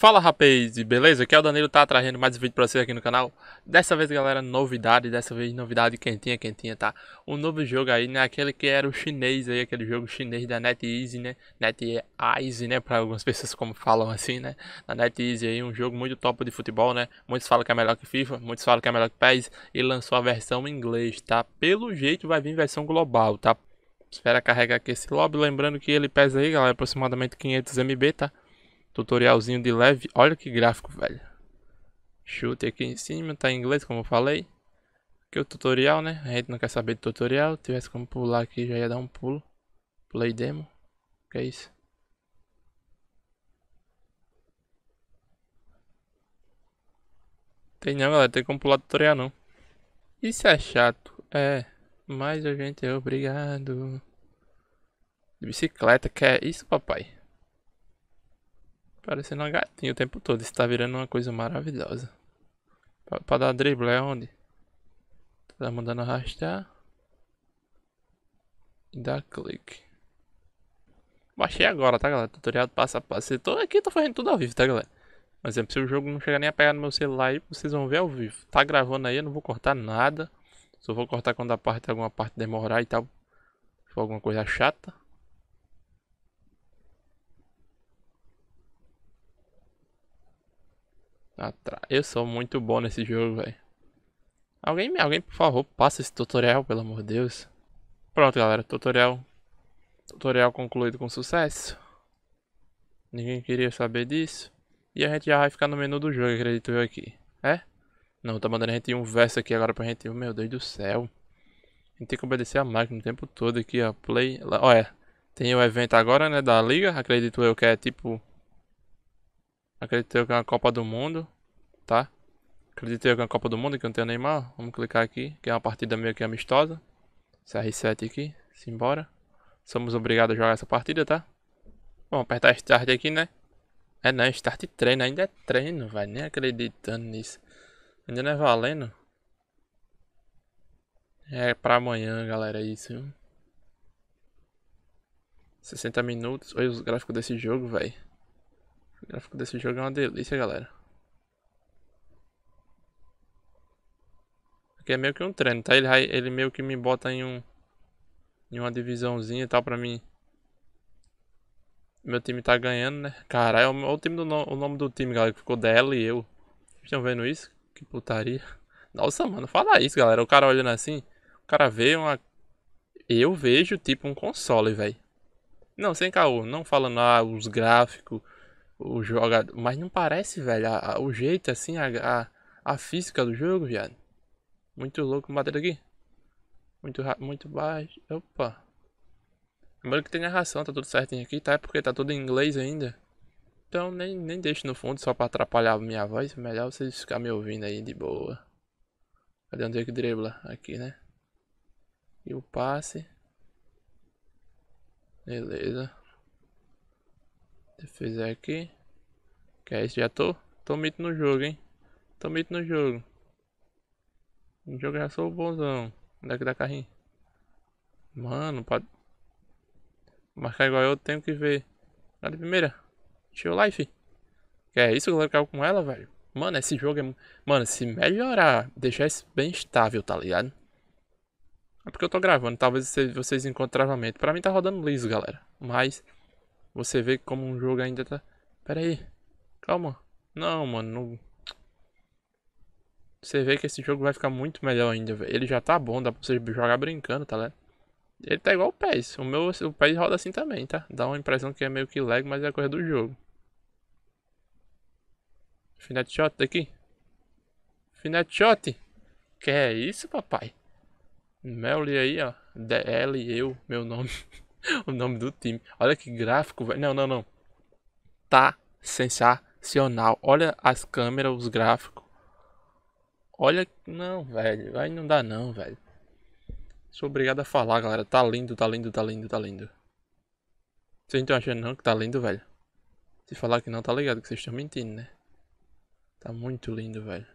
Fala rapaz, beleza? Aqui é o Danilo, tá trazendo mais um vídeo pra vocês aqui no canal Dessa vez galera, novidade, dessa vez novidade quentinha, quentinha, tá? Um novo jogo aí, né? Aquele que era o chinês aí, aquele jogo chinês da NetEase, né? NetEase, né? Pra algumas pessoas como falam assim, né? Da NetEase aí, um jogo muito top de futebol, né? Muitos falam que é melhor que FIFA, muitos falam que é melhor que PES E lançou a versão em inglês, tá? Pelo jeito vai vir versão global, tá? Espera carregar aqui esse lobby, lembrando que ele pesa aí, galera, aproximadamente 500 MB, tá? Tutorialzinho de leve. Olha que gráfico, velho. Chute aqui em cima. Tá em inglês, como eu falei. Aqui é o tutorial, né? A gente não quer saber de tutorial. Se tivesse como pular aqui, já ia dar um pulo. Play demo. que é isso? Tem não, galera. Tem como pular tutorial, não. Isso é chato. É. Mas a gente é obrigado. De bicicleta, é isso, papai? Parecendo uma gatinha o tempo todo. Isso tá virando uma coisa maravilhosa. Pra, pra dar drible é onde? Tá mandando arrastar. E dar clique. Baixei agora, tá galera? Tutorial passo a passo. Eu tô aqui, tô fazendo tudo ao vivo, tá galera? Mas é se o jogo não chegar nem a pegar no meu celular aí, vocês vão ver ao vivo. Tá gravando aí, eu não vou cortar nada. Só vou cortar quando a parte, alguma parte demorar e tal. Se for alguma coisa chata. Atrás. Eu sou muito bom nesse jogo, velho. Alguém, alguém, por favor, passa esse tutorial, pelo amor de Deus. Pronto, galera. Tutorial. Tutorial concluído com sucesso. Ninguém queria saber disso. E a gente já vai ficar no menu do jogo, acredito eu aqui. É? Não, tá mandando a gente um verso aqui agora pra gente. Meu Deus do céu. A gente tem que obedecer a máquina o tempo todo aqui, ó. Play. Olha, tem o evento agora, né? Da liga. Acredito eu que é tipo Acredito eu que é uma Copa do Mundo, tá? Acredito eu que é uma Copa do Mundo, que não tem o Neymar. Vamos clicar aqui, que é uma partida meio que amistosa. CR7 aqui, simbora. Somos obrigados a jogar essa partida, tá? Vamos apertar Start aqui, né? É não, Start treino, ainda é treino, vai nem acreditando nisso. Ainda não é valendo. É pra amanhã, galera, é isso, viu? 60 minutos. Olha os gráficos desse jogo, velho. O gráfico desse jogo é uma delícia, galera. Aqui é meio que um treino, tá? Ele, ele meio que me bota em um... Em uma divisãozinha e tal pra mim... Meu time tá ganhando, né? Caralho, é o, é time do no, o nome do time, galera, que ficou dela e eu. Vocês estão vendo isso? Que putaria. Nossa, mano, fala isso, galera. O cara olhando assim, o cara vê uma... Eu vejo, tipo, um console, velho. Não, sem caô, não falando, ah, os gráficos, o jogador. Mas não parece, velho. A, a, o jeito, assim, a, a, física do jogo, viado. Muito louco bater aqui. Muito rápido, muito baixo. Opa. Lembrando que tem narração, tá tudo certinho aqui, tá? É porque tá tudo em inglês ainda. Então nem, nem deixo no fundo só pra atrapalhar a minha voz. Melhor vocês ficarem me ouvindo aí de boa. Cadê onde é que dribla? Aqui, né? E o passe. Beleza. Se fizer aqui. Que é isso, já tô. Tô mito no jogo, hein? Tô mito no jogo. No jogo já sou bonzão. Onde é que dá carrinho? Mano, pode. Marcar igual eu, tenho que ver. Na primeira. Show life. Que é isso, galera, que eu com ela, velho. Mano, esse jogo é. Mano, se melhorar, deixar isso bem estável, tá ligado? É porque eu tô gravando, talvez vocês encontrem travamento. Pra mim tá rodando liso, galera. Mas. Você vê como um jogo ainda tá... Pera aí. Calma. Não, mano. Não... Você vê que esse jogo vai ficar muito melhor ainda, velho. Ele já tá bom, dá pra você jogar brincando, tá ligado? Ele tá igual o PES. O meu o PES roda assim também, tá? Dá uma impressão que é meio que lag, mas é coisa do jogo. Finete shot daqui. Finete shot. Que é isso, papai? Melly aí, ó. DL, eu, meu nome. o nome do time. Olha que gráfico, velho. Não, não, não. Tá sensacional. Olha as câmeras, os gráficos. Olha, não, velho. Aí não dá não, velho. Sou obrigado a falar, galera. Tá lindo, tá lindo, tá lindo, tá lindo. Vocês não estão achando não que tá lindo, velho? Se falar que não, tá ligado que vocês estão mentindo, né? Tá muito lindo, velho.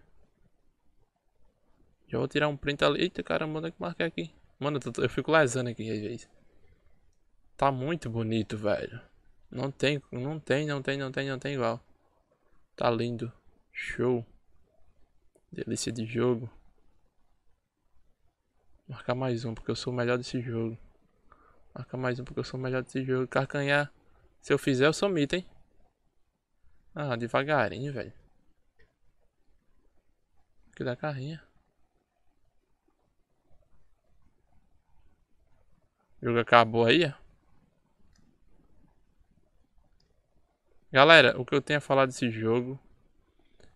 Já vou tirar um print ali. Eita, caramba, onde é que marquei aqui? Mano, eu, tô, eu fico lesando aqui às vezes. Tá muito bonito, velho. Não tem, não tem, não tem, não tem, não tem igual. Tá lindo. Show. Delícia de jogo. Marcar mais um, porque eu sou o melhor desse jogo. Marcar mais um, porque eu sou o melhor desse jogo. Carcanhar. Se eu fizer, eu sou mito, hein? Ah, devagarinho, velho. Que da carrinha. O jogo acabou aí, ó. É? Galera, o que eu tenho a falar desse jogo.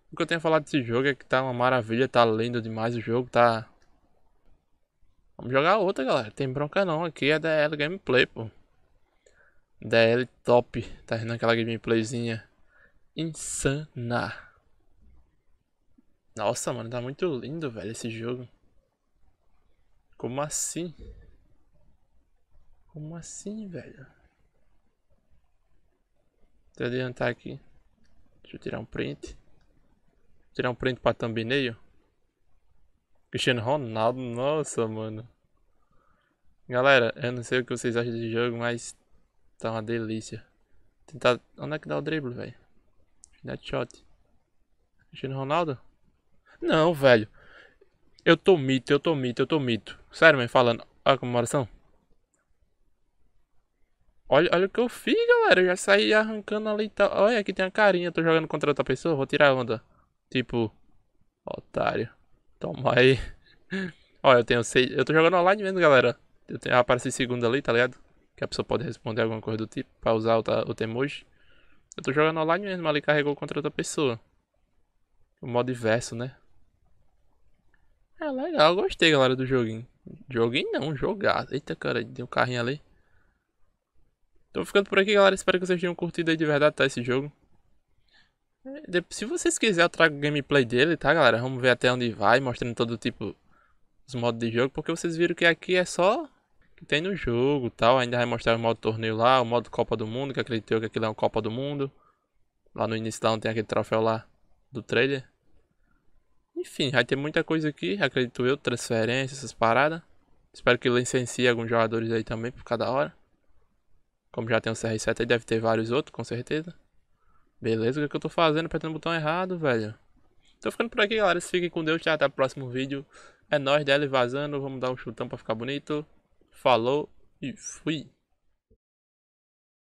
O que eu tenho a falar desse jogo é que tá uma maravilha, tá lindo demais o jogo, tá. Vamos jogar outra, galera. Tem bronca não, aqui é DL Gameplay, pô. DL top, tá rindo aquela gameplayzinha insana. Nossa, mano, tá muito lindo, velho, esse jogo. Como assim? Como assim, velho? Até adiantar aqui. Deixa eu tirar um print. Vou tirar um print pra thumbnail. Cristiano Ronaldo, nossa, mano. Galera, eu não sei o que vocês acham desse jogo, mas tá uma delícia. Tentar. Onde é que dá o drible, velho? Headshot. Cristiano Ronaldo? Não, velho. Eu tô mito, eu tô mito, eu tô mito. Sério, mãe? falando. Olha a comemoração. Olha, olha o que eu fiz, galera. Eu já saí arrancando ali e tal. Olha, aqui tem a carinha. Tô jogando contra outra pessoa. Vou tirar onda. Tipo, otário. Toma aí. olha, eu tenho seis. Eu tô jogando online mesmo, galera. Eu tenho... Aparece segunda ali, tá ligado? Que a pessoa pode responder alguma coisa do tipo. Pra usar o, o temoji. Eu tô jogando online mesmo. Ali carregou contra outra pessoa. O modo inverso, né? É legal, gostei, galera, do joguinho. Joguinho não, jogado. Eita, cara, Tem um carrinho ali. Tô ficando por aqui, galera. Espero que vocês tenham curtido aí de verdade, tá? Esse jogo. É, se vocês quiserem, eu trago o gameplay dele, tá, galera? Vamos ver até onde vai, mostrando todo tipo os modos de jogo. Porque vocês viram que aqui é só que tem no jogo tal. Ainda vai mostrar o modo torneio lá, o modo Copa do Mundo, que acreditei que aquilo é uma Copa do Mundo. Lá no início lá não tem aquele troféu lá do trailer. Enfim, vai ter muita coisa aqui, acredito eu, transferência, essas paradas. Espero que licencie alguns jogadores aí também, por cada hora. Como já tem o CR7 aí, deve ter vários outros, com certeza. Beleza, o que, é que eu tô fazendo? Apertando o botão errado, velho. Tô ficando por aqui, galera. Fiquem com Deus. Tchau, até o próximo vídeo. É nóis, dela vazando. Vamos dar um chutão pra ficar bonito. Falou e fui.